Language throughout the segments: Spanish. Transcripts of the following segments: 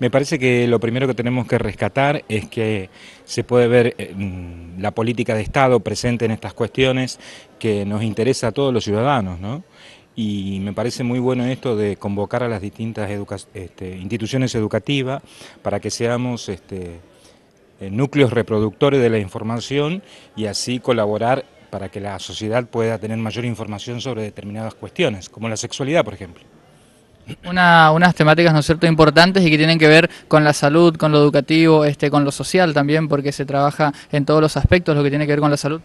Me parece que lo primero que tenemos que rescatar es que se puede ver eh, mm, la política de Estado presente en estas cuestiones que nos interesa a todos los ciudadanos, ¿no? Y me parece muy bueno esto de convocar a las distintas este, instituciones educativas para que seamos este, eh, núcleos reproductores de la información y así colaborar para que la sociedad pueda tener mayor información sobre determinadas cuestiones, como la sexualidad, por ejemplo una, unas temáticas, ¿no importantes y que tienen que ver con la salud, con lo educativo, este, con lo social también, porque se trabaja en todos los aspectos lo que tiene que ver con la salud.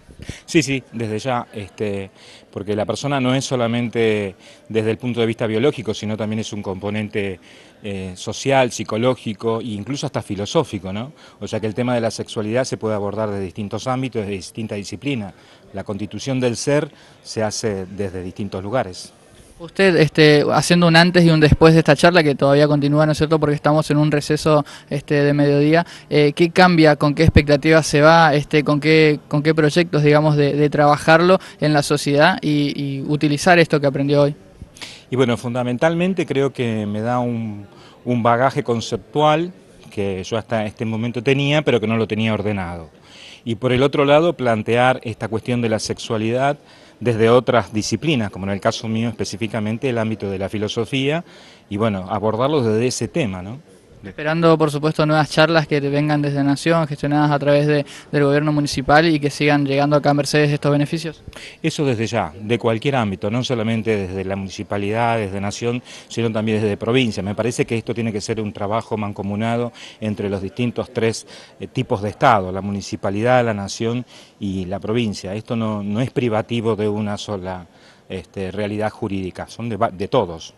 Sí, sí, desde ya, este, porque la persona no es solamente desde el punto de vista biológico, sino también es un componente eh, social, psicológico e incluso hasta filosófico, ¿no? O sea que el tema de la sexualidad se puede abordar desde distintos ámbitos, desde distintas disciplinas. La constitución del ser se hace desde distintos lugares. Usted, este, haciendo un antes y un después de esta charla, que todavía continúa, ¿no es cierto?, porque estamos en un receso este, de mediodía, eh, ¿qué cambia, con qué expectativas se va, este, con, qué, con qué proyectos, digamos, de, trabajarlo en la sociedad y, y utilizar esto que aprendió hoy? Y bueno, fundamentalmente creo que me da un, un bagaje conceptual que yo hasta este momento tenía, pero que no lo tenía ordenado. Y por el otro lado, plantear esta cuestión de la sexualidad desde otras disciplinas, como en el caso mío específicamente el ámbito de la filosofía, y bueno, abordarlos desde ese tema, ¿no? Esperando, por supuesto, nuevas charlas que vengan desde Nación, gestionadas a través del gobierno municipal y que sigan llegando acá a Mercedes estos beneficios. Eso desde ya, de cualquier ámbito, no solamente desde la municipalidad, desde Nación, sino también desde provincia. Me parece que esto tiene que ser un trabajo mancomunado entre los distintos tres eh, tipos de Estado, la municipalidad, la Nación y la provincia. Esto no, es privativo de una sola este, realidad jurídica, son de todos.